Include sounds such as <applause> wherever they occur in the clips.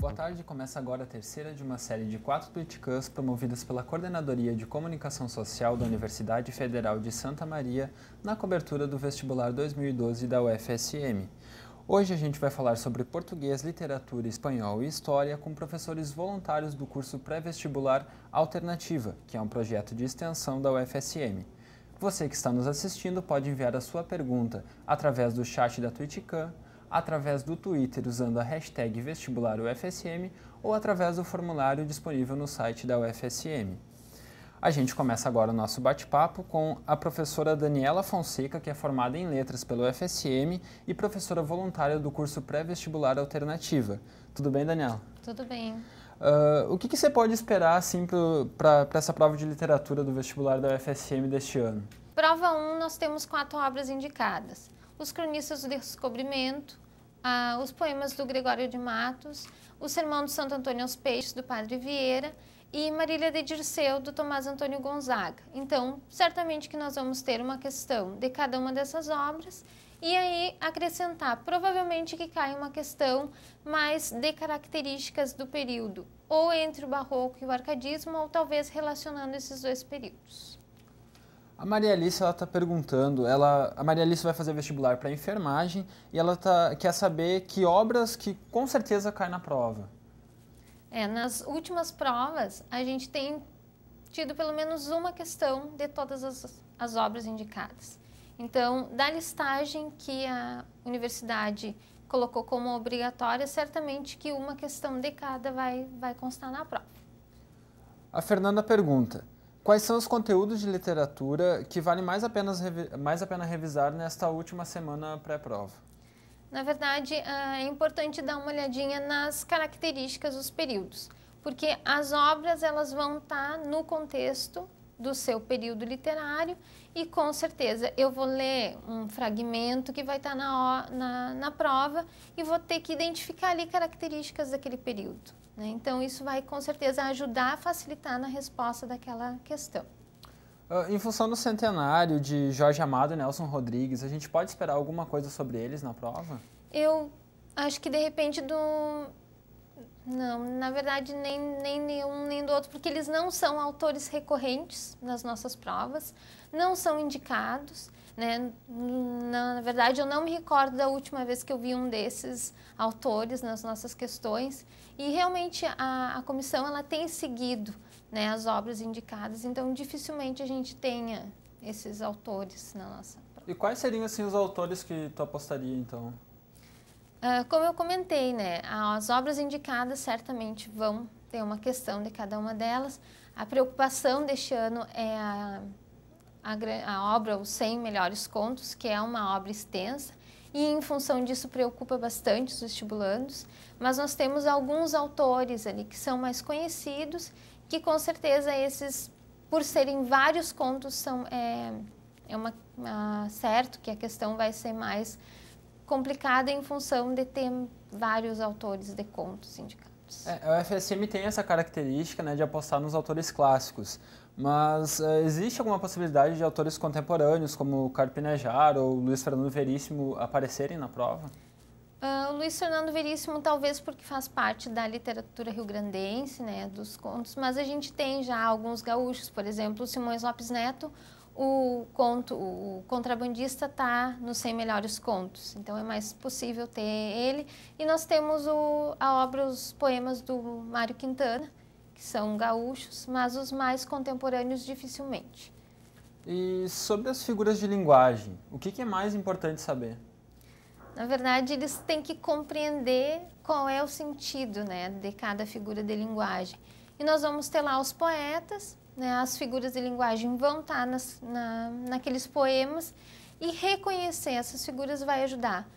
Boa tarde, começa agora a terceira de uma série de quatro Politicãs promovidas pela Coordenadoria de Comunicação Social da Universidade Federal de Santa Maria na cobertura do vestibular 2012 da UFSM. Hoje a gente vai falar sobre português, literatura, espanhol e história com professores voluntários do curso pré-vestibular Alternativa, que é um projeto de extensão da UFSM. Você que está nos assistindo pode enviar a sua pergunta através do chat da Twitchcam através do Twitter usando a hashtag vestibular UFSM ou através do formulário disponível no site da UFSM. A gente começa agora o nosso bate-papo com a professora Daniela Fonseca, que é formada em Letras pelo UFSM e professora voluntária do curso Pré-Vestibular Alternativa. Tudo bem, Daniela? Tudo bem. Uh, o que, que, você pode esperar assim, para essa prova de literatura do vestibular da UFSM deste ano? Prova 1, nós temos quatro obras indicadas. Os Cronistas do Descobrimento, ah, os poemas do Gregório de Matos, o Sermão de Santo Antônio aos Peixes, do Padre Vieira, e Marília de Dirceu, do Tomás Antônio Gonzaga. Então, certamente que nós vamos ter uma questão de cada uma dessas obras e aí acrescentar, provavelmente que cai uma questão mais de características do período, ou entre o barroco e o arcadismo, ou talvez relacionando esses dois períodos. A Maria Alice está perguntando, ela, a Maria Alice vai fazer vestibular para enfermagem e ela tá, quer saber que obras que com certeza caem na prova. É, nas últimas provas a gente tem tido pelo menos uma questão de todas as, as obras indicadas. Então, da listagem que a universidade colocou como obrigatória, certamente que uma questão de cada vai, vai constar na prova. A Fernanda pergunta: Quais são os conteúdos de literatura que vale mais a pena, mais a pena revisar nesta última semana pré-prova? Na verdade, ah, é importante dar uma olhadinha nas características dos períodos, porque as obras elas vão estar tá no contexto do seu período literário e com certeza eu vou ler um fragmento que vai estar tá na, na, na prova e vou ter que identificar ali características daquele período. Né? Então, isso vai com certeza ajudar a facilitar na resposta daquela questão. Ah, em função do centenário de Jorge Amado e Nelson Rodrigues, a gente pode esperar alguma coisa sobre eles na prova? Eu acho que de repente do, não, na verdade, nem, nem nenhum nem do outro, porque eles não são autores recorrentes nas nossas provas, não são indicados. Né? Na, na, verdade, eu não me recordo da última vez que eu vi um desses autores nas nossas questões. E realmente a, a comissão ela tem seguido né, as obras indicadas, então dificilmente a gente tenha esses autores na nossa prova. E quais seriam assim, os autores que tu apostaria, então? Ah, como eu comentei, né, as obras indicadas certamente vão ter uma questão de cada uma delas. A preocupação deste ano é a, a, a obra Os 100 Melhores Contos, que é uma obra extensa, e em função disso preocupa bastante os vestibulandos, mas nós temos alguns autores ali que são mais conhecidos, que com certeza esses, por serem vários contos, são, é, é uma, uma, certo que a questão vai ser mais complicada em função de ter vários autores de contos indicados. É, a UFSM tem essa característica né, de apostar nos autores clássicos, mas uh, existe alguma possibilidade de autores contemporâneos, como Carpinejar ou Luiz Fernando Veríssimo, aparecerem na prova? Uh, o Luiz Fernando Veríssimo, talvez porque faz parte da literatura rio-grandense, né, dos contos, mas a gente tem já alguns gaúchos, por exemplo, Simões Lopes Neto, o conto, o contrabandista está nos 100 melhores contos, então é mais possível ter ele. E nós temos o, a obra, os poemas do Mário Quintana, que são gaúchos, mas os mais contemporâneos dificilmente. E sobre as figuras de linguagem, o que, que é mais importante saber? Na verdade, eles têm que compreender qual é o sentido né, de cada figura de linguagem. E nós vamos ter lá os poetas, né? As figuras de linguagem vão estar tá nas, na, naqueles poemas e reconhecer essas figuras vai ajudar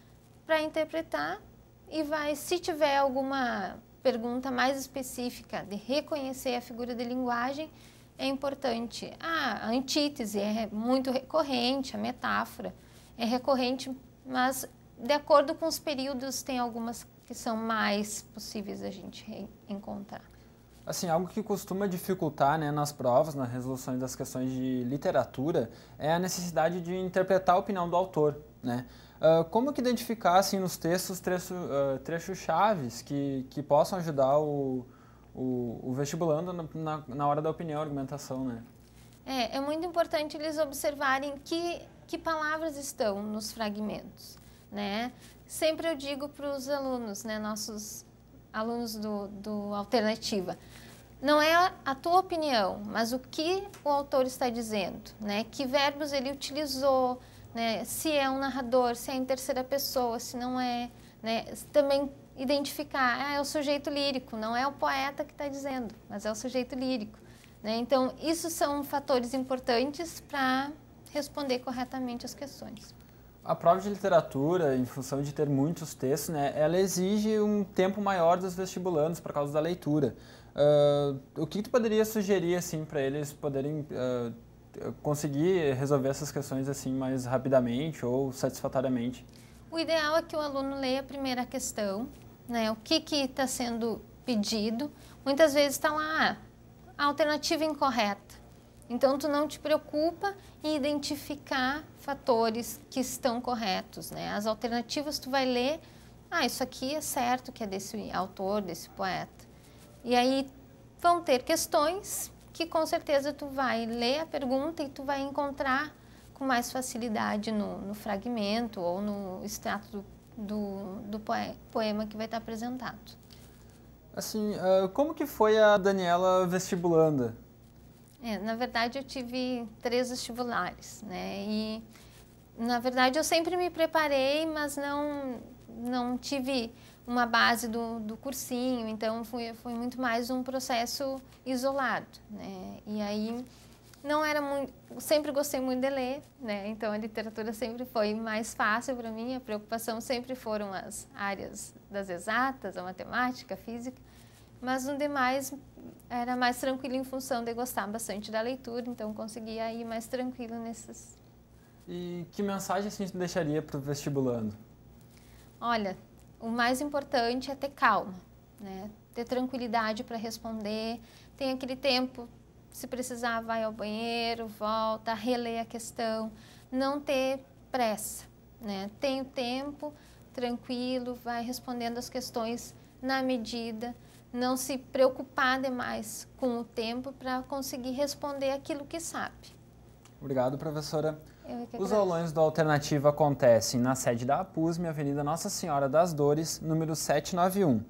para interpretar e vai, se tiver alguma pergunta mais específica de reconhecer a figura de linguagem, é importante. Ah, a antítese é muito recorrente, a metáfora é recorrente, mas de acordo com os períodos tem algumas que são mais possíveis a gente encontrar. Assim, algo que costuma dificultar né, nas provas, na resolução das questões de literatura, é a necessidade de interpretar a opinião do autor. Né? Uh, como que identificar assim, nos textos trecho, uh, ah, trechos chaves que, que possam ajudar o, o, o vestibulando na, na, hora da opinião, argumentação? Né? É, é muito importante eles observarem que, que palavras estão nos fragmentos. Né? Sempre eu digo para os alunos, né, nossos alunos do, do Alternativa. Não é a tua opinião, mas o que o autor está dizendo, né? Que verbos ele utilizou, né? Se é um narrador, se é em terceira pessoa, se não é, né? Também identificar, ah, é o sujeito lírico, não é o poeta que está dizendo, mas é o sujeito lírico. Né? Então, isso são fatores importantes para responder corretamente as questões. A prova de literatura, em função de ter muitos textos, né, ela exige um tempo maior dos vestibulandos por causa da leitura. Uh, o que tu poderia sugerir assim para eles poderem uh, conseguir resolver essas questões assim mais rapidamente ou satisfatoriamente? O ideal é que o aluno leia a primeira questão, né, o que está sendo pedido. Muitas vezes está lá, ah, a alternativa incorreta. Então, tu não te preocupa em identificar fatores que estão corretos, né? As alternativas tu vai ler, ah, isso aqui é certo que é desse autor, desse poeta. E aí vão ter questões que com certeza tu vai ler a pergunta e tu vai encontrar com mais facilidade no, no fragmento ou no extrato do, do, do poema que vai estar apresentado. Assim, ah, como que foi a Daniela vestibulanda? É, na verdade, eu tive três vestibulares, né? E, na verdade, eu sempre me preparei, mas não, não tive uma base do, do cursinho, então foi, foi muito mais um processo isolado, né? E aí, não era muito... Sempre gostei muito de ler, né? Então, a literatura sempre foi mais fácil para mim, a preocupação sempre foram as áreas das exatas, a matemática, a física, mas no demais era mais tranquilo em função de gostar bastante da leitura, então conseguia ir mais tranquilo nesses. E que mensagem a assim, gente deixaria para o vestibulando? Olha, o mais importante é ter calma, né? ter tranquilidade para responder, tem aquele tempo, se precisar, vai ao banheiro, volta, relê a questão, não ter pressa. Né? Tem o tempo, tranquilo, vai respondendo as questões na medida não se preocupar demais com o tempo para conseguir responder aquilo que sabe. Obrigado, professora. É Os aulões do Alternativa acontecem na sede da APUSM, Avenida Nossa Senhora das Dores, número 791.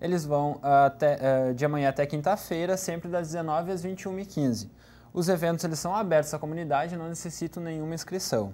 Eles vão ah, até, ah, de amanhã até quinta-feira, sempre das 19 às 21h15. Os eventos eles são abertos à comunidade e não necessitam nenhuma inscrição.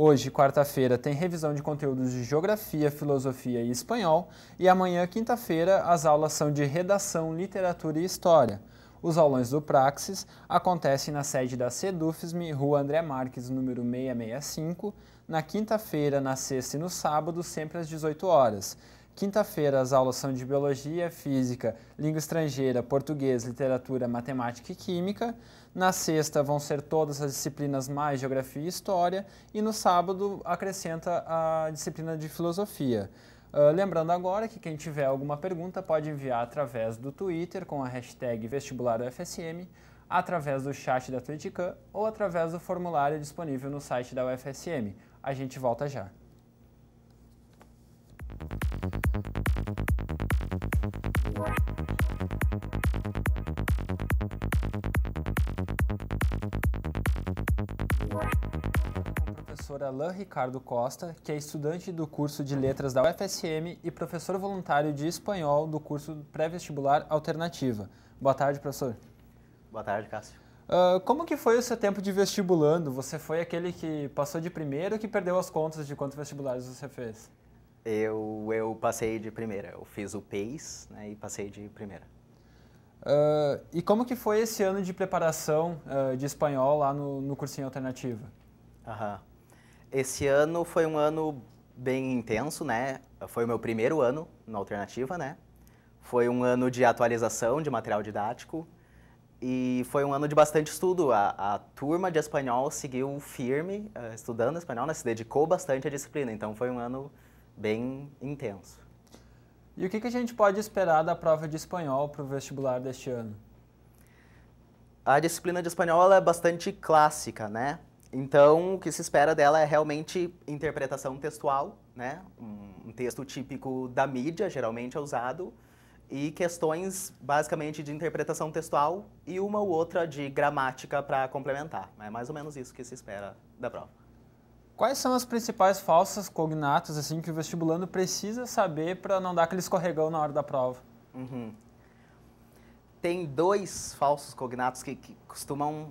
Hoje, quarta-feira, tem revisão de conteúdos de Geografia, Filosofia e Espanhol, e amanhã, quinta-feira, as aulas são de Redação, Literatura e História. Os aulões do Praxis acontecem na sede da Cedufsm, Rua André Marques, número 665, na quinta-feira, na sexta e no sábado, sempre às 18 horas. Quinta-feira, as aulas são de Biologia, Física, Língua Estrangeira, Português, Literatura, Matemática e Química. Na sexta vão ser todas as disciplinas mais geografia e história e no sábado acrescenta a disciplina de filosofia. Uh, lembrando agora que quem tiver alguma pergunta pode enviar através do Twitter com a hashtag vestibularUFSM, através do chat da Twitcam ou através do formulário disponível no site da UFSM. A gente volta já professor Alain Ricardo Costa, que é estudante do curso de Letras da UFSM e professor voluntário de Espanhol do curso pré-vestibular Alternativa. Boa tarde, professor. Boa tarde, Cássio. Uh, como que foi o seu tempo de vestibulando? Você foi aquele que passou de primeiro que perdeu as contas de quantos vestibulares você fez? Eu, eu passei de primeira. Eu fiz o PACE né, e passei de primeira. Uh, e como que foi esse ano de preparação uh, de espanhol lá no, no cursinho alternativa Aham. Esse ano foi um ano bem intenso, né? Foi o meu primeiro ano na alternativa, né? Foi um ano de atualização de material didático e foi um ano de bastante estudo. A, a turma de espanhol seguiu firme, uh, estudando espanhol, né? se dedicou bastante à disciplina. Então foi um ano bem intenso. E o que, que a gente pode esperar da prova de espanhol para o vestibular deste ano? A disciplina de espanhol é bastante clássica, né? Então, o que se espera dela é realmente interpretação textual, né? Um, um texto típico da mídia, geralmente é usado, e questões basicamente de interpretação textual e uma ou outra de gramática para complementar. É mais ou menos isso que se espera da prova. Quais são as principais falsas cognatas assim que o vestibulando precisa saber para não dar aquele escorregão na hora da prova? Uhum. Tem dois falsos cognatos que, que, costumam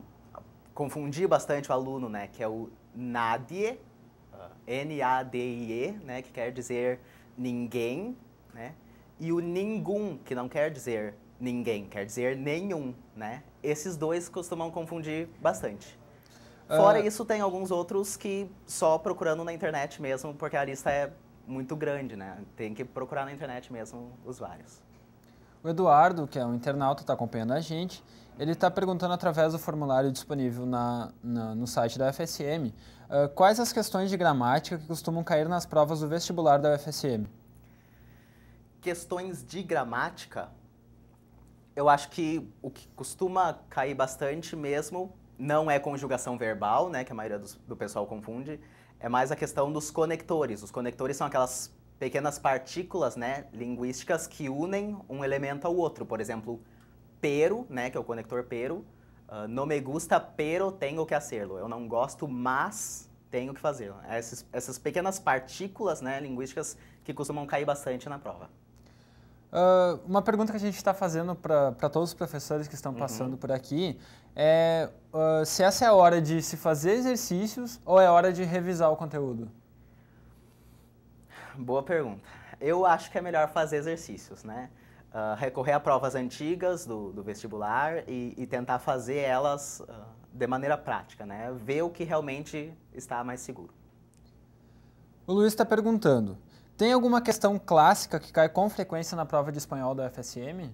confundir bastante o aluno, né? Que é o NADIE, eh, N-A-D-I-E, né? Que quer dizer ninguém, né? E o NINGUM, que não quer dizer ninguém, quer dizer nenhum, né? Esses dois costumam confundir bastante. Fora ah. isso, tem alguns outros que só procurando na internet mesmo, porque a lista é muito grande, né? Tem que procurar na internet mesmo os vários. O Eduardo, que é um internauta, está acompanhando a gente. Ele está perguntando através do formulário disponível na, na no site da UFSM uh, ah, quais as questões de gramática que costumam cair nas provas do vestibular da UFSM. Questões de gramática? Eu acho que o que costuma cair bastante mesmo não é conjugação verbal, né, que a maioria do, do pessoal confunde, é mais a questão dos conectores. Os conectores são aquelas pequenas partículas, né, linguísticas que unem um elemento ao outro. Por exemplo, pero, né, que é o conector pero, uh, ah, não me gusta, pero tenho que hacerlo. Eu não gosto, mas tenho que fazer. Essas, essas pequenas partículas, né, linguísticas que costumam cair bastante na prova. Uh, uma pergunta que a gente está fazendo para todos os professores que estão uhum. passando uhum. por aqui é uh, se essa é a hora de se fazer exercícios ou é a hora de revisar o conteúdo? Boa pergunta. Eu acho que é melhor fazer exercícios, né? Uh, recorrer a provas antigas do, do vestibular e, e, tentar fazer elas de maneira prática, né? Ver o que realmente está mais seguro. O Luiz está perguntando: tem alguma questão clássica que cai com frequência na prova de espanhol da FSM?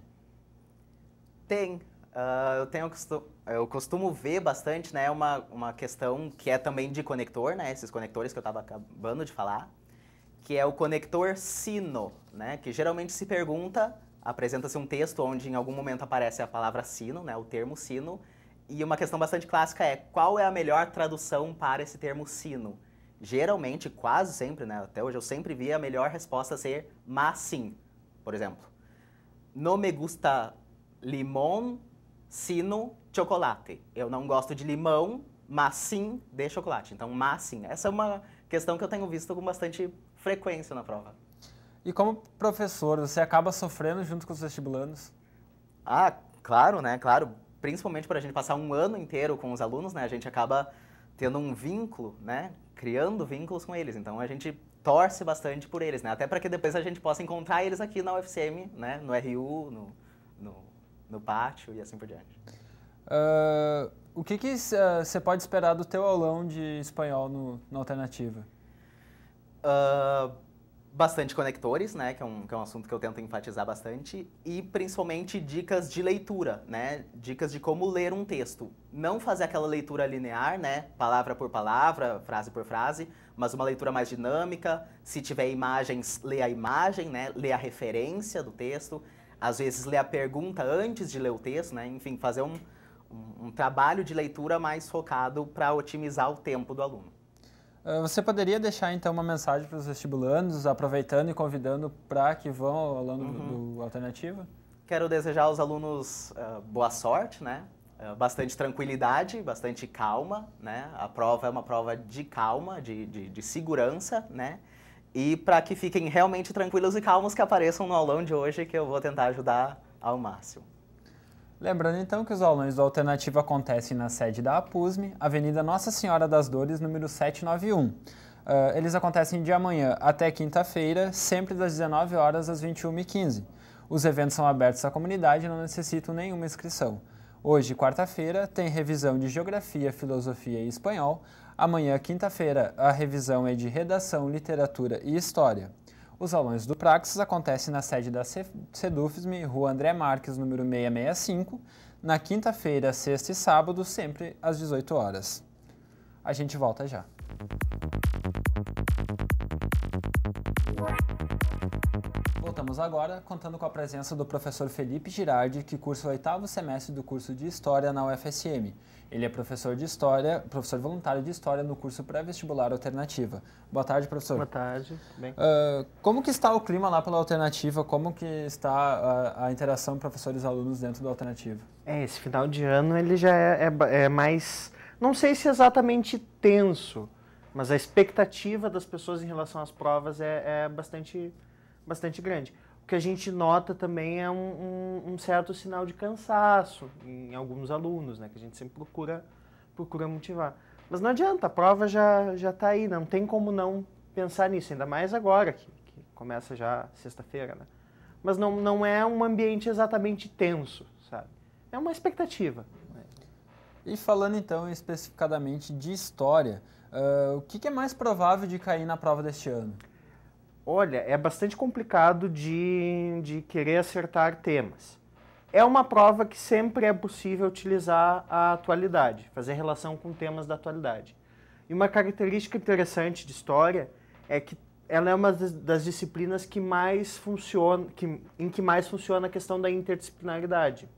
Tem. Uh, eu, tenho, eu costumo ver bastante né, uma, uma questão que é também de conector, né, esses conectores que eu estava acabando de falar, que é o conector sino, né, que geralmente se pergunta, apresenta-se um texto onde em algum momento aparece a palavra sino, né, o termo sino, e uma questão bastante clássica é qual é a melhor tradução para esse termo sino? geralmente, quase sempre, né, até hoje eu sempre vi a melhor resposta ser mas sim, por exemplo. No me gusta limão, sino chocolate. Eu não gosto de limão, mas sim de chocolate. Então, mas sim. Essa é uma questão que eu tenho visto com bastante frequência na prova. E como professor, você acaba sofrendo junto com os vestibulandos? Ah, claro, né? Claro, principalmente para a gente passar um ano inteiro com os alunos, né? A gente acaba tendo um vínculo, né? criando vínculos com eles. Então a gente torce bastante por eles, né? Até para que depois a gente possa encontrar eles aqui na UFCM, né? No RU, no, no, no pátio e assim por diante. Uh, o que você uh, ah, pode esperar do teu aulão de espanhol no, no Alternativa? Uh, bastante conectores, né, que é, um, que é um assunto que eu tento enfatizar bastante, e principalmente dicas de leitura, né, dicas de como ler um texto. Não fazer aquela leitura linear, né, palavra por palavra, frase por frase, mas uma leitura mais dinâmica. Se tiver imagens, lê a imagem, né, lê a referência do texto. Às vezes, lê a pergunta antes de ler o texto, né, enfim, fazer um, um, um trabalho de leitura mais focado para otimizar o tempo do aluno. Ah, você poderia deixar então uma mensagem para os vestibulandos, aproveitando e convidando para que vão ao aluno uhum. do Alternativa? Quero desejar aos alunos uh, boa sorte, né? Uh, bastante tranquilidade, bastante calma, né? A prova é uma prova de calma, de, de, de segurança, né? E para que fiquem realmente tranquilos e calmos, que apareçam no aulão de hoje, que eu vou tentar ajudar ao máximo. Lembrando então que os aulões do Alternativo acontecem na sede da APUSME, Avenida Nossa Senhora das Dores, número 791. Uh, ah, eles acontecem de amanhã até quinta-feira, sempre das 19 horas às 21h15. Os eventos são abertos à comunidade e não necessitam nenhuma inscrição. Hoje, quarta-feira, tem revisão de Geografia, Filosofia e Espanhol. Amanhã, quinta-feira, a revisão é de Redação, Literatura e História. Os aulões do Praxis acontecem na sede da Sedufism, Rua André Marques, número 665, na quinta-feira, sexta e sábado, sempre às 18 horas. A gente volta já. Voltamos agora contando com a presença do professor Felipe Girardi, que cursa o oitavo semestre do curso de História na UFSM. Ele é professor de História, professor voluntário de História no curso pré-vestibular Alternativa. Boa tarde, professor. Boa tarde. Uh, como que está o clima lá pela Alternativa? Como que está a, ah, a interação professores-alunos dentro da Alternativa? É, esse final de ano ele já é, é, é mais, não sei se exatamente tenso, mas a expectativa das pessoas em relação às provas é, é bastante bastante grande. O que a gente nota também é um, um, um certo sinal de cansaço em alguns alunos, né? Que a gente sempre procura, procura motivar. Mas não adianta, a prova já já está aí, não tem como não pensar nisso, ainda mais agora que, que começa já sexta-feira, né? Mas não, não é um ambiente exatamente tenso, sabe? É uma expectativa. Né. E falando então especificadamente de história, uh, o que, que é mais provável de cair na prova deste ano? olha, é bastante complicado de, de querer acertar temas. É uma prova que sempre é possível utilizar a atualidade, fazer relação com temas da atualidade. E uma característica interessante de história é que ela é uma das disciplinas que mais funciona, que, em que mais funciona a questão da interdisciplinaridade.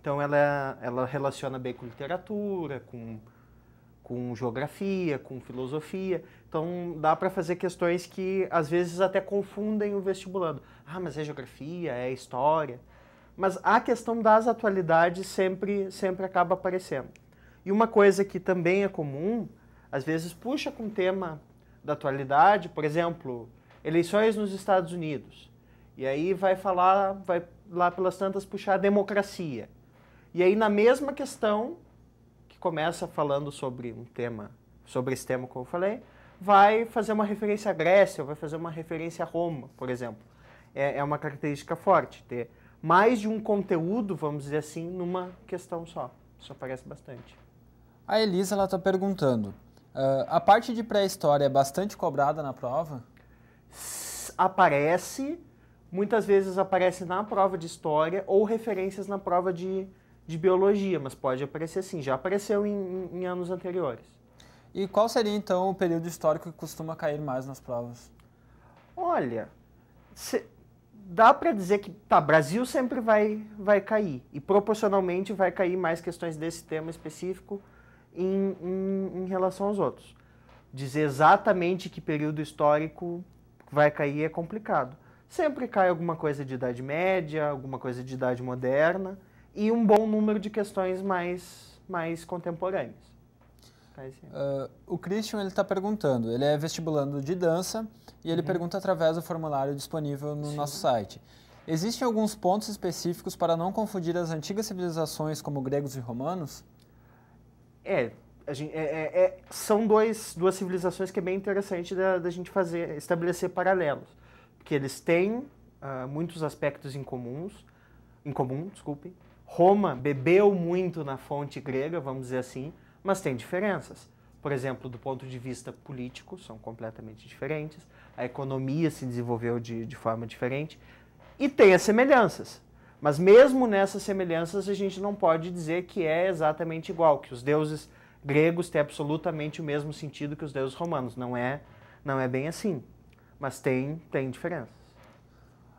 Então ela, ela relaciona bem com literatura, com, com geografia, com filosofia. Então dá para fazer questões que às vezes até confundem o vestibulando. Ah, mas é geografia, é história. Mas a questão das atualidades sempre, sempre acaba aparecendo. E uma coisa que também é comum, às vezes puxa com o tema da atualidade, por exemplo, eleições nos Estados Unidos. E aí vai falar, vai lá pelas tantas puxar a democracia. E aí na mesma questão, que começa falando sobre um tema, sobre esse tema que eu falei, vai fazer uma referência à Grécia, ou vai fazer uma referência a Roma, por exemplo. É, é uma característica forte, ter mais de um conteúdo, vamos dizer assim, numa questão só. Isso aparece bastante. A Elisa está perguntando, uh, a parte de pré-história é bastante cobrada na prova? Aparece, muitas vezes aparece na prova de história ou referências na prova de, de biologia, mas pode aparecer sim, já apareceu em, em anos anteriores. E qual seria então o período histórico que costuma cair mais nas provas? Olha, dá para dizer que tá, Brasil sempre vai, vai cair e proporcionalmente vai cair mais questões desse tema específico em, em, em relação aos outros. Dizer exatamente que período histórico vai cair é complicado. Sempre cai alguma coisa de idade média, alguma coisa de idade moderna e um bom número de questões mais, mais contemporâneas. Uh, o Christian ele está perguntando, ele é vestibulando de dança e ele uhum. pergunta através do formulário disponível no Sim. nosso site. Existem alguns pontos específicos para não confundir as antigas civilizações como gregos e romanos? É, gente, é, é, é são dois, duas civilizações que é bem interessante da, da gente fazer, estabelecer paralelos. Porque eles têm uh, muitos aspectos em comuns, em comum, desculpe. Roma bebeu muito na fonte grega, vamos dizer assim, mas tem diferenças. Por exemplo, do ponto de vista político, são completamente diferentes, a economia se desenvolveu de, de forma diferente e tem as semelhanças. Mas mesmo nessas semelhanças, a gente não pode dizer que é exatamente igual, que os deuses gregos têm absolutamente o mesmo sentido que os deuses romanos. Não é, não é bem assim, mas tem, tem diferenças.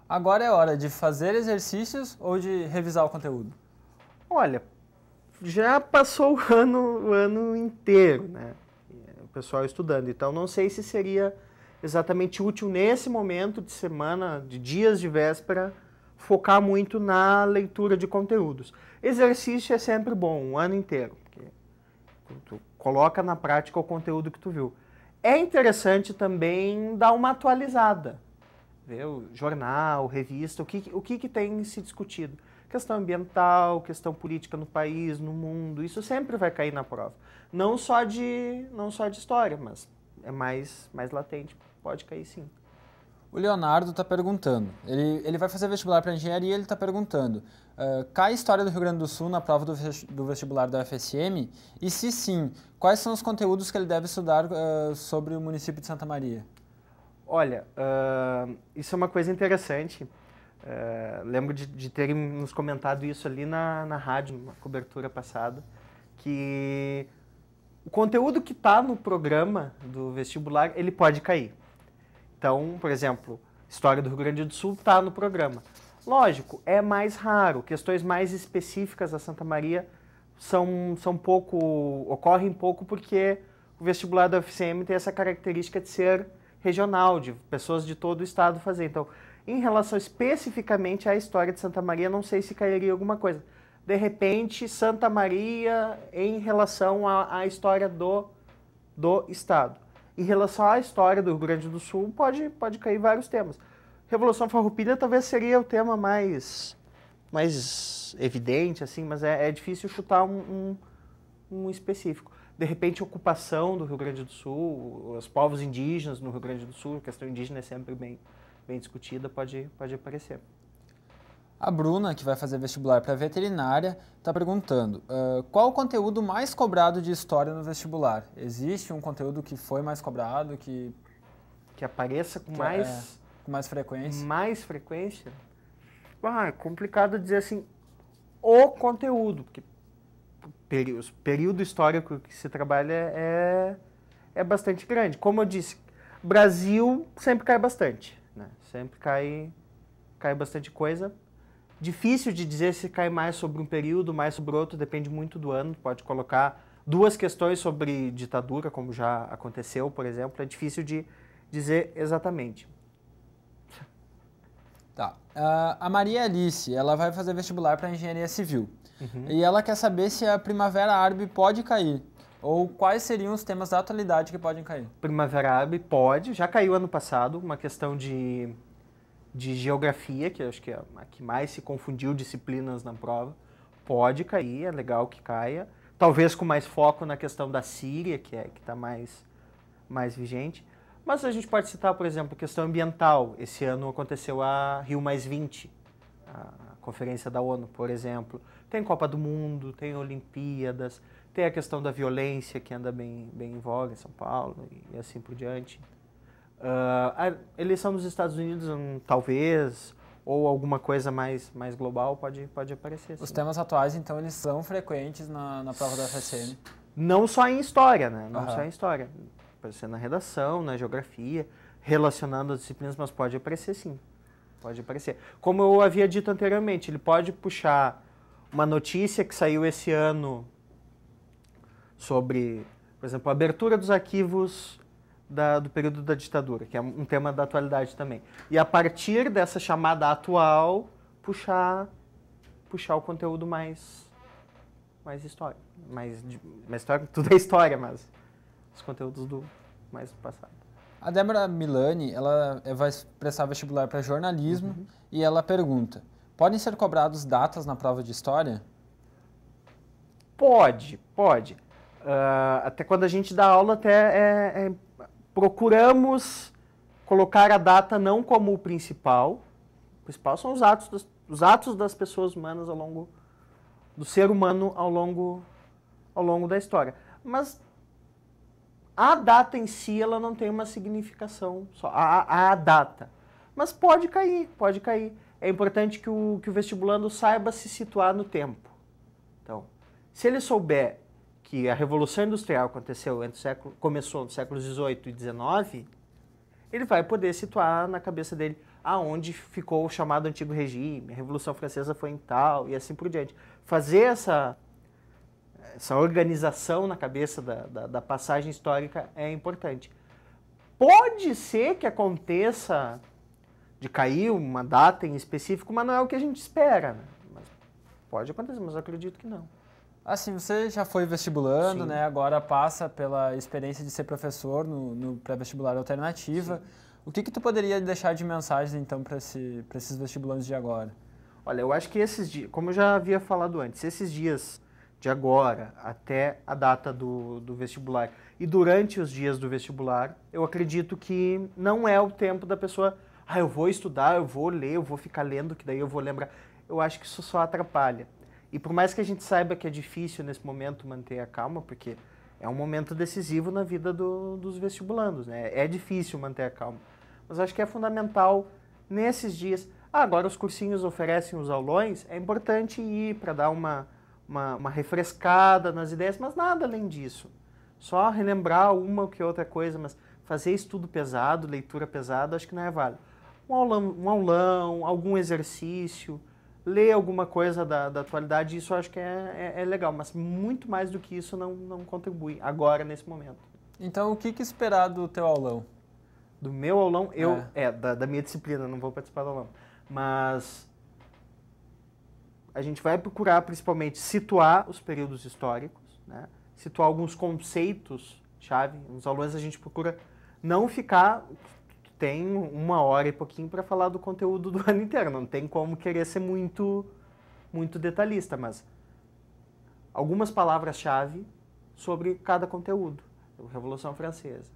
Agora é hora de fazer exercícios ou de revisar o conteúdo? Olha, já passou o ano, o ano inteiro, né? O pessoal estudando. Então, não sei se seria exatamente útil nesse momento de semana, de dias de véspera, focar muito na leitura de conteúdos. Exercício é sempre bom, o ano inteiro. tu coloca na prática o conteúdo que tu viu. É interessante também dar uma atualizada. Ver o jornal, revista, o que, o que, que tem se discutido. Questão ambiental, questão política no país, no mundo, isso sempre vai cair na prova. Não só de, não só de história, mas é mais, mais latente, pode cair sim. O Leonardo está perguntando, ele, ele vai fazer vestibular para engenharia e ele está perguntando, uh, cai história do Rio Grande do Sul na prova do, do vestibular da UFSM? E se sim, quais são os conteúdos que ele deve estudar uh, sobre o município de Santa Maria? Olha, uh, isso é uma coisa interessante, é, lembro de, de, terem nos comentado isso ali na, na rádio, na cobertura passada, que o conteúdo que está no programa do vestibular, ele pode cair. Então, por exemplo, História do Rio Grande do Sul está no programa. Lógico, é mais raro, questões mais específicas a Santa Maria são, são pouco, ocorrem pouco porque o vestibular da UFCM tem essa característica de ser regional, de pessoas de todo o estado fazer. Então, em relação especificamente à história de Santa Maria, não sei se cairia alguma coisa. De repente, Santa Maria em relação à, à história do, do Estado. Em relação à história do Rio Grande do Sul, pode, pode cair vários temas. Revolução Farroupilha talvez seria o tema mais, mais evidente, assim, mas é, é difícil chutar um, um, um específico de repente ocupação do Rio Grande do Sul, os povos indígenas no Rio Grande do Sul, a questão indígena é sempre bem bem discutida pode, pode aparecer. A Bruna, que vai fazer vestibular para veterinária, está perguntando: uh, qual o conteúdo mais cobrado de história no vestibular? Existe um conteúdo que foi mais cobrado, que. que apareça com que é, mais. É, com mais frequência? Mais frequência? Ah, é complicado dizer assim o conteúdo, porque o período histórico que se trabalha é, é bastante grande. Como eu disse, Brasil sempre cai bastante. Né? Sempre cai, cai bastante coisa. Difícil de dizer se cai mais sobre um período, mais sobre outro, depende muito do ano. Pode colocar duas questões sobre ditadura, como já aconteceu, por exemplo, é difícil de dizer exatamente. Tá. Uh, a Maria Alice, ela vai fazer vestibular para engenharia civil. Uhum. E ela quer saber se a primavera árabe pode cair. Ou quais seriam os temas da atualidade que podem cair? Primavera Árabe pode, já caiu ano passado, uma questão de, de geografia, que acho que é a que mais se confundiu disciplinas na prova. Pode cair, é legal que caia. Talvez com mais foco na questão da Síria, que é que está mais, mais vigente. Mas a gente pode citar, por exemplo, a questão ambiental. Esse ano aconteceu a Rio Mais 20, a conferência da ONU, por exemplo. Tem Copa do Mundo, tem Olimpíadas, tem a questão da violência, que anda bem, bem em voga em São Paulo e assim por diante. Uh, a eleição nos Estados Unidos, um, talvez, ou alguma coisa mais, mais global pode, pode aparecer. Os temas atuais, então, eles são frequentes na, na prova da FSM? Não só em história, né? Não uhum. só em história. Pode ser na redação, na geografia, relacionando as disciplinas, mas pode aparecer sim. Pode aparecer. Como eu havia dito anteriormente, ele pode puxar uma notícia que saiu esse ano sobre, por exemplo, a abertura dos arquivos da, do período da ditadura, que é um tema da atualidade também. E a partir dessa chamada atual, puxar, puxar o conteúdo mais, mais história. Mais, mais história, tudo é história, mas os conteúdos do mais do passado. A Débora Milani, ela é, vai prestar vestibular para jornalismo uhum. e ela pergunta: podem ser cobrados datas na prova de história? Pode, pode. Uh, até quando a gente dá aula, até é, é, procuramos colocar a data não como o principal. O principal são os atos, das, os atos das pessoas humanas ao longo do ser humano ao longo ao longo da história. Mas a data em si ela não tem uma significação só a, a data. Mas pode cair, pode cair. É importante que o, que o vestibulando saiba se situar no tempo. Então, se ele souber que a revolução industrial aconteceu entre século, começou no século XVIII e XIX, ele vai poder situar na cabeça dele aonde ficou o chamado antigo regime, a Revolução Francesa foi em tal e assim por diante. Fazer essa essa organização na cabeça da, da, da, passagem histórica é importante. Pode ser que aconteça de cair uma data em específico, mas não é o que a gente espera. Né? pode acontecer, mas eu acredito que não. Assim, você já foi vestibulando, Sim. né? Agora passa pela experiência de ser professor no, no pré-vestibular alternativa. Sim. O que que tu poderia deixar de mensagem, então, para esse, esses vestibulantes de agora? Olha, eu acho que esses dias, como eu já havia falado antes, esses dias de agora até a data do, do vestibular e durante os dias do vestibular, eu acredito que não é o tempo da pessoa, ah, eu vou estudar, eu vou ler, eu vou ficar lendo, que daí eu vou lembrar. Eu acho que isso só atrapalha. E por mais que a gente saiba que é difícil nesse momento manter a calma, porque é um momento decisivo na vida do, dos vestibulandos, né? É difícil manter a calma. Mas acho que é fundamental nesses dias. Ah, agora os cursinhos oferecem os aulões, é importante ir para dar uma, uma, uma, refrescada nas ideias, mas nada além disso. Só relembrar uma ou que outra coisa, mas fazer estudo pesado, leitura pesada, acho que não é válido. Um aulão, um aulão algum exercício ler alguma coisa da, da atualidade, isso eu acho que é, é, é, legal, mas muito mais do que isso não, não contribui agora, nesse momento. Então, o que, que esperar do teu aulão? Do meu aulão, eu. É, é da, da minha disciplina, não vou participar do aulão. Mas a gente vai procurar principalmente situar os períodos históricos, né? situar alguns conceitos chave. Nos aulões a gente procura não ficar tem uma hora e pouquinho para falar do conteúdo do <laughs> ano inteiro. Não tem como querer ser muito, muito detalhista, mas algumas palavras-chave sobre cada conteúdo. Revolução Francesa.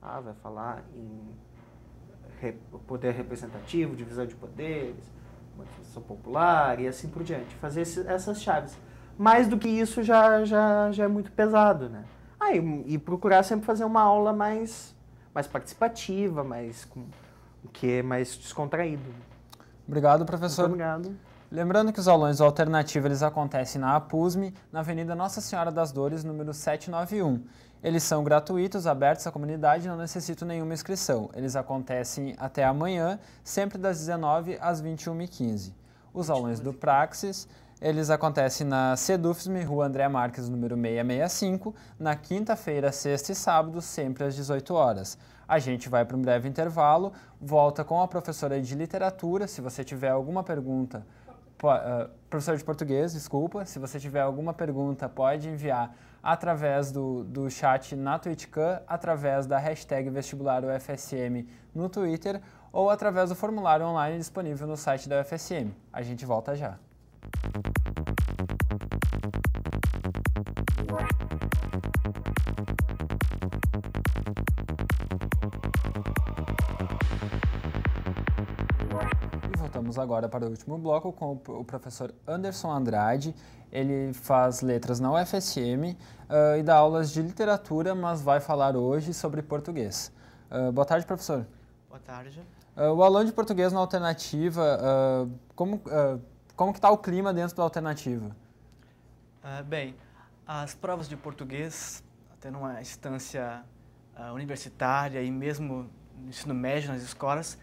Ah, vai falar em poder representativo, divisão de poderes, manifestação popular e assim por diante. Fazer esse, essas chaves. Mais do que isso já, já, já é muito pesado, né? Ah, e, e procurar sempre fazer uma aula mais mais participativa, mais com, que é mais descontraído. Obrigado, professor. Muito obrigado. Lembrando que os aulões alternativos eles acontecem na APUSME, na Avenida Nossa Senhora das Dores, número 791. Eles são gratuitos, abertos à comunidade, não necessitam nenhuma inscrição. Eles acontecem até amanhã, sempre das 19 às 21h15. Os aulões do Praxis eles acontecem na Sedufsme, Rua André Marques, número 665, na quinta-feira, sexta e sábado, sempre às 18 horas. A gente vai para um breve intervalo, volta com a professora de literatura, se você tiver alguma pergunta, po, uh, de português, desculpa, se você tiver alguma pergunta, pode enviar através do, do chat na TwitchCam, através da hashtag vestibular UFSM no Twitter ou através do formulário online disponível no site da UFSM. A gente volta já voltamos agora para o último bloco com o professor Anderson Andrade. Ele faz letras na UFSM uh, ah, e dá aulas de literatura, mas vai falar hoje sobre português. Uh, boa tarde, professor. Boa tarde. Uh, o aluno de português na alternativa, como como que está o clima dentro da alternativa? Uh, bem, as provas de português, até numa instância uh, ah, universitária e mesmo no ensino médio nas escolas,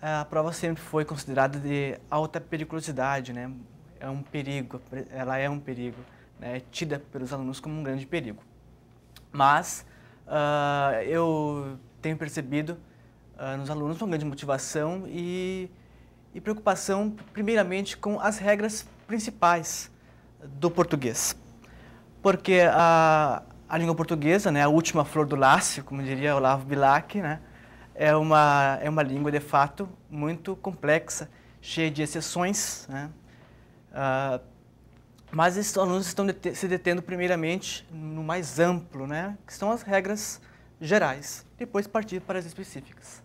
ah, a prova sempre foi considerada de alta periculosidade, né? É um perigo, ela é um perigo, né? É tida pelos alunos como um grande perigo. Mas uh, eu tenho percebido nos alunos uma grande motivação e e preocupação, primeiramente, com as regras principais do português. Porque a, a língua portuguesa, né, a última flor do lácio, como diria Olavo Bilac, né, é, uma, é uma língua, de fato, muito complexa, cheia de exceções. Né? Uh, mas esses alunos estão se detendo, primeiramente, no mais amplo, né, que são as regras gerais, depois partir para as específicas.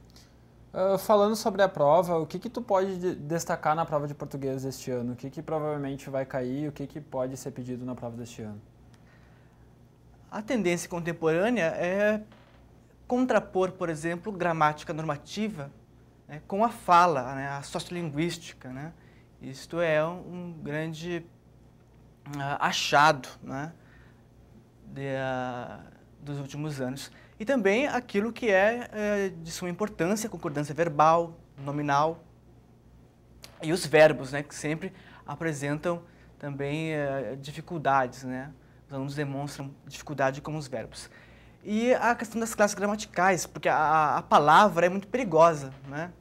Ah, falando sobre a prova, o que, que tu pode destacar na prova de português deste ano? O que, que provavelmente vai cair? O que, que pode ser pedido na prova deste ano? A tendência contemporânea é contrapor, por exemplo, gramática normativa né, com a fala, né, a sociolinguística. Né? Isto é um, um grande uh, achado né, de, uh, dos últimos anos. E também aquilo que é, é de suma importância, concordância verbal, nominal. E os verbos, né, que sempre apresentam também é, dificuldades, né? Os alunos demonstram dificuldade com os verbos. E a questão das classes gramaticais, porque a, a palavra é muito perigosa, né?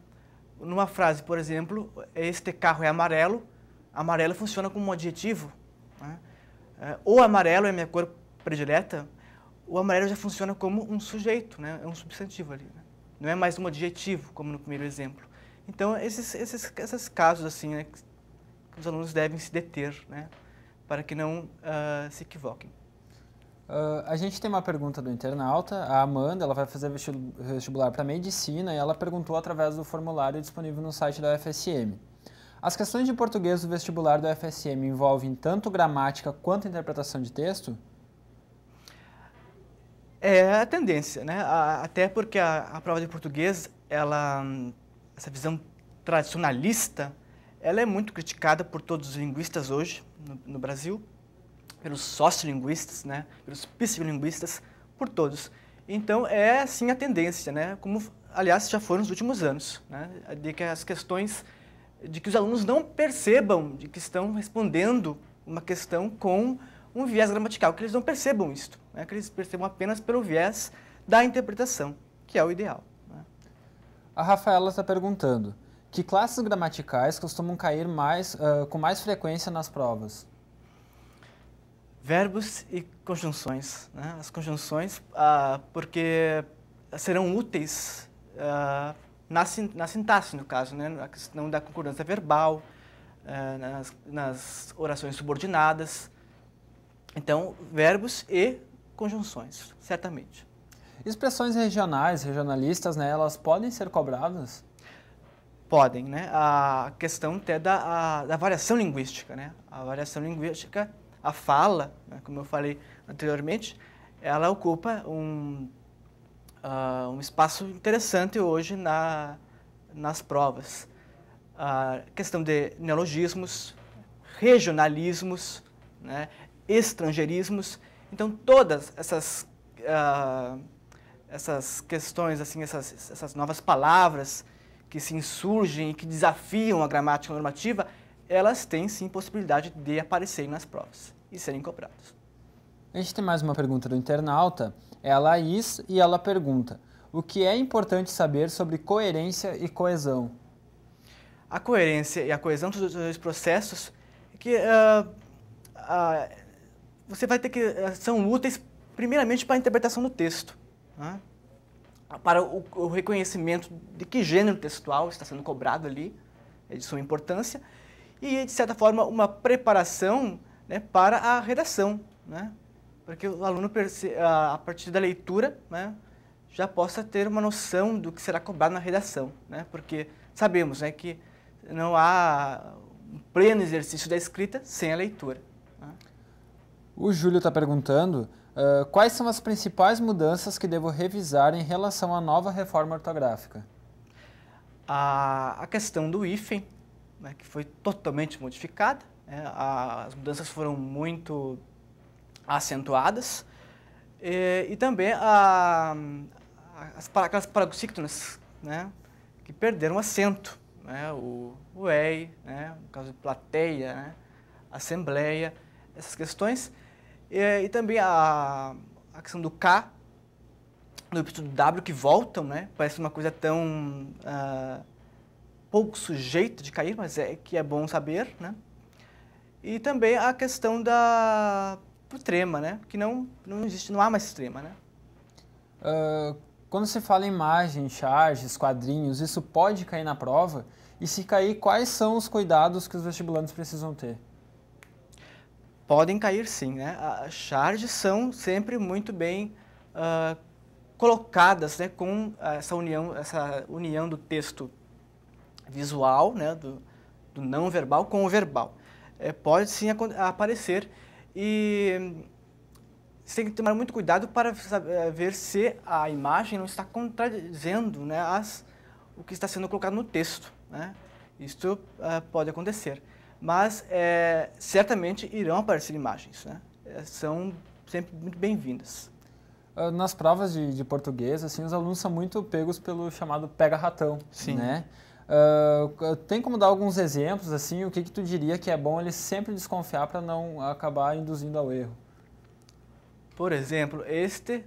Numa frase, por exemplo, este carro é amarelo, amarelo funciona como um adjetivo, né? Eh, ou amarelo é minha cor predileta, o amarelo já funciona como um sujeito, né? é um substantivo ali. Né? Não é mais um adjetivo, como no primeiro exemplo. Então, esses, esses, esses casos assim, né, que os alunos devem se deter, né, para que não uh, se equivoquem. Uh, a gente tem uma pergunta do internauta, a Amanda, ela vai fazer vestibular para medicina e ela perguntou através do formulário disponível no site da UFSM. As questões de português do vestibular da UFSM envolvem tanto gramática quanto interpretação de texto? É a tendência, né? A, até porque a, a, prova de português, ela, essa visão tradicionalista, ela é muito criticada por todos os linguistas hoje no, no Brasil, pelos sociolinguistas, né? Pelos psicolinguistas, por todos. Então é assim a tendência, né? Como aliás já foi nos últimos anos, né? De que as questões de que os alunos não percebam de que estão respondendo uma questão com um viés gramatical, que eles não percebam isto né, que eles percebam apenas pelo viés da interpretação, que é o ideal. Né? A Rafaela está perguntando, que classes gramaticais costumam cair mais, uh, com mais frequência nas provas? Verbos e conjunções. Né? As conjunções, uh, porque serão úteis uh, na, na sintaxe, no caso, né? na questão da concordância verbal, nas, nas orações subordinadas. Então, verbos e conjunções, certamente. Expressões regionais, regionalistas, né, elas podem ser cobradas? Podem, né? A questão até da, a, da variação linguística, né? A variação linguística, a fala, né, como eu falei anteriormente, ela ocupa um, uh, um espaço interessante hoje na, nas provas. A questão de neologismos, regionalismos, né, estrangeirismos, então todas essas, uh, essas questões, assim, essas, essas novas palavras que se insurgem e que desafiam a gramática normativa, elas têm sim possibilidade de aparecerem nas provas e serem cobradas. A gente tem mais uma pergunta do internauta, é a Laís, e ela pergunta: o que é importante saber sobre coerência e coesão? A coerência e a coesão são dois processos que uh, uh, você vai ter que eh, são úteis primeiramente para a interpretação do texto, né? para o, o, reconhecimento de que gênero textual está sendo cobrado ali, é de suma importância, e de certa forma uma preparação né, para a redação, né? para que o aluno a partir da leitura né, já possa ter uma noção do que será cobrado na redação, né? porque sabemos né, que não há um pleno exercício da escrita sem a leitura. O Júlio está perguntando uh, quais são as principais mudanças que devo revisar em relação à nova reforma ortográfica. A, a questão do hífen, né, que foi totalmente modificada, né, a, as mudanças foram muito acentuadas, e, e também a, as, aquelas paroxíctonas né, que perderam acento, né, o, o EI, né, no caso de plateia, né, assembleia, essas questões e, e também a, a, questão do K, do episódio W, que voltam, né? Parece uma coisa tão uh, pouco sujeita de cair, mas é que é bom saber, né? E também a questão da do trema, né? Que não, não existe, não há mais trema, né? Uh, quando se fala em imagem, charges, quadrinhos, isso pode cair na prova? E se cair, quais são os cuidados que os vestibulantes precisam ter? podem cair sim. Né? As charges são sempre muito bem uh, colocadas né, com essa união, essa união do texto visual, né, do, do não verbal com o verbal. É, pode sim aparecer e hum, você tem que tomar muito cuidado para eh, ver se a imagem não está contradizendo né, as, o que está sendo colocado no texto. Né? Isto uh, ah, pode acontecer mas é, certamente irão aparecer imagens, né? É, são sempre muito bem-vindas. Ah, nas provas de, de, português, assim, os alunos são muito pegos pelo chamado pega-ratão, Sim. né? Uh, tem como dar alguns exemplos, assim, o que, que tu diria que é bom eles sempre desconfiar para não acabar induzindo ao erro? Por exemplo, este,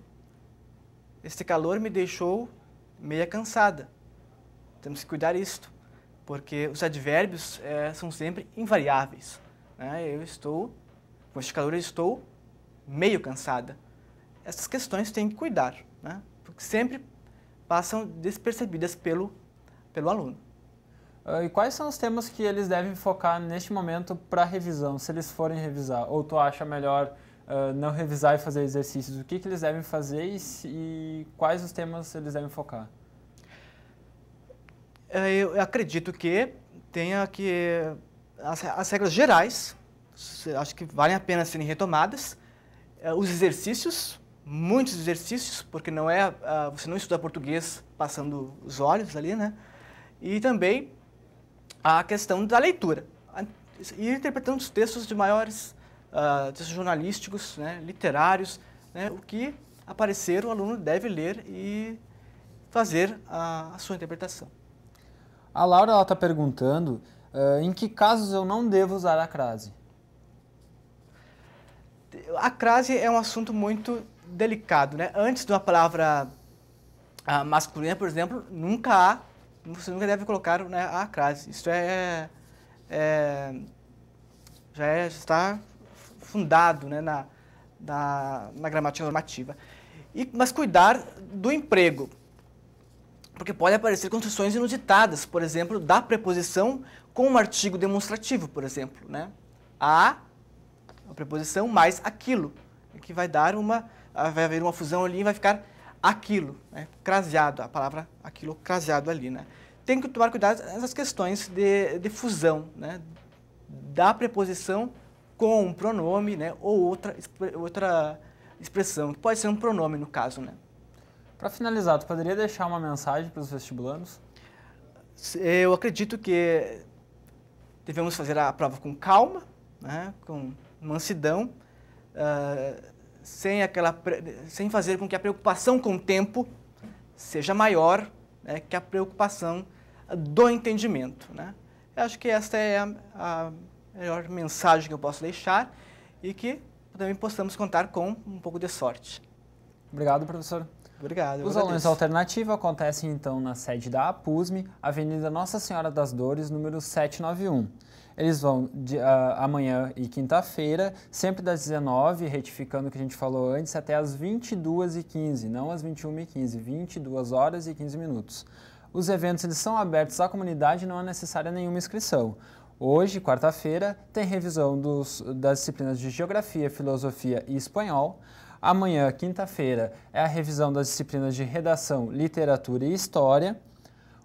este calor me deixou meia cansada. Temos que cuidar isto porque os advérbios é, são sempre invariáveis. Né? Eu estou, com este calor, eu estou meio cansada. Essas questões têm que cuidar, né? porque sempre passam despercebidas pelo, pelo aluno. Ah, e quais são os temas que eles devem focar neste momento para revisão, se eles forem revisar? Ou tu acha melhor uh, não revisar e fazer exercícios? O que, que eles devem fazer e, e quais os temas eles devem focar? É, eu acredito que tenha que as, as regras gerais, acho que valem a pena serem retomadas, é, os exercícios, muitos exercícios, porque não é ah, você não estuda português passando os olhos ali, né? E também a questão da leitura e interpretando os textos de maiores uh, textos jornalísticos, né, literários, né, o que aparecer o aluno deve ler e fazer a, a sua interpretação. A Laura ela está perguntando uh, em que casos eu não devo usar a crase. A crase é um assunto muito delicado, né? Antes de uma palavra uh, masculina, por exemplo, nunca há, você nunca deve colocar né, a crase. Isso é, é já, é, já está fundado né, na, na, na gramática normativa. E, mas cuidar do emprego porque pode aparecer construções inusitadas, por exemplo, da preposição com um artigo demonstrativo, por exemplo, né? A, a preposição mais aquilo, que vai dar uma, vai haver uma fusão ali e vai ficar aquilo, né? craseado, a palavra aquilo craseado ali, né? Tem que tomar cuidado nessas questões de, de fusão, né? Da preposição com um pronome, né? Ou outra, outra expressão, que pode ser um pronome no caso, né? Para finalizar, tu poderia deixar uma mensagem para os vestibulandos? Eu acredito que devemos fazer a prova com calma, né, com mansidão, uh, sem, aquela, sem fazer com que a preocupação com o tempo seja maior né, que a preocupação do entendimento. Né? Eu acho que esta é a, a melhor mensagem que eu posso deixar e que também possamos contar com um pouco de sorte. Obrigado, professor. Obrigado. Os alunos alternativo acontecem então na sede da APUSME, Avenida Nossa Senhora das Dores, número 791. Eles vão de, uh, amanhã e quinta-feira, sempre das 19, retificando o que a gente falou antes, até as 22h15, não às 21h15, 22 horas e 15 minutos. Os eventos eles são abertos à comunidade, não é necessária nenhuma inscrição. Hoje, quarta-feira, tem revisão dos, das disciplinas de Geografia, Filosofia e Espanhol. Amanhã, quinta-feira, é a revisão das disciplinas de Redação, Literatura e História.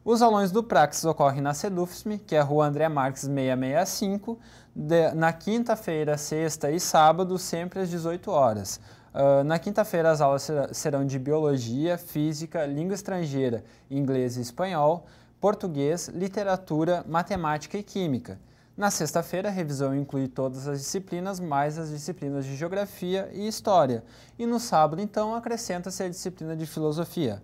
Os aulões do Praxis ocorrem na Sedufsme, que é a Rua André Marques 665, de, na quinta-feira, sexta e sábado, sempre às 18 horas. Uh, na quinta-feira, as aulas serão de Biologia, Física, Língua Estrangeira, Inglês e Espanhol, Português, Literatura, Matemática e Química. Na sexta-feira, a revisão inclui todas as disciplinas, mais as disciplinas de Geografia e História. E no sábado, então, acrescenta-se a disciplina de Filosofia.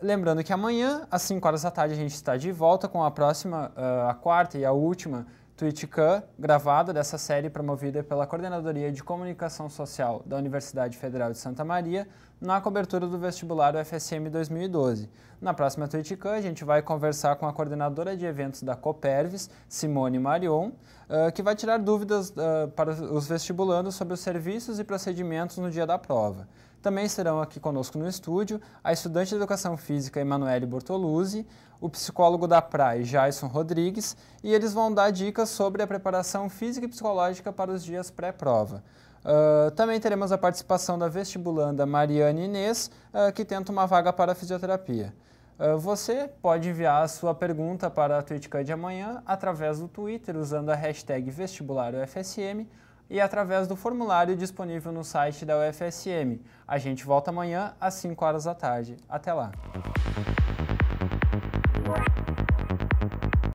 Lembrando que amanhã, às 5 horas da tarde, a gente está de volta com a próxima, a quarta e a última Twitchcan, gravado dessa série promovida pela Coordenadoria de Comunicação Social da Universidade Federal de Santa Maria, na cobertura do vestibular UFSM 2012. Na próxima Twitchcan, a gente vai conversar com a coordenadora de eventos da Copervis, Simone Marion, eh, que vai tirar dúvidas eh, para os vestibulandos sobre os serviços e procedimentos no dia da prova. Também serão aqui conosco no estúdio a estudante de Educação Física Emanuele Bortoluzzi, o psicólogo da PRAE Jason Rodrigues, e eles vão dar dicas sobre a preparação física e psicológica para os dias pré-prova. Uh, também teremos a participação da vestibulanda Mariane Inês, uh, que tenta uma vaga para fisioterapia. Uh, você pode enviar a sua pergunta para a TwitchCard de amanhã através do Twitter usando a hashtag vestibularUFSM e através do formulário disponível no site da UFSM. A gente volta amanhã às 5 horas da tarde. Até lá!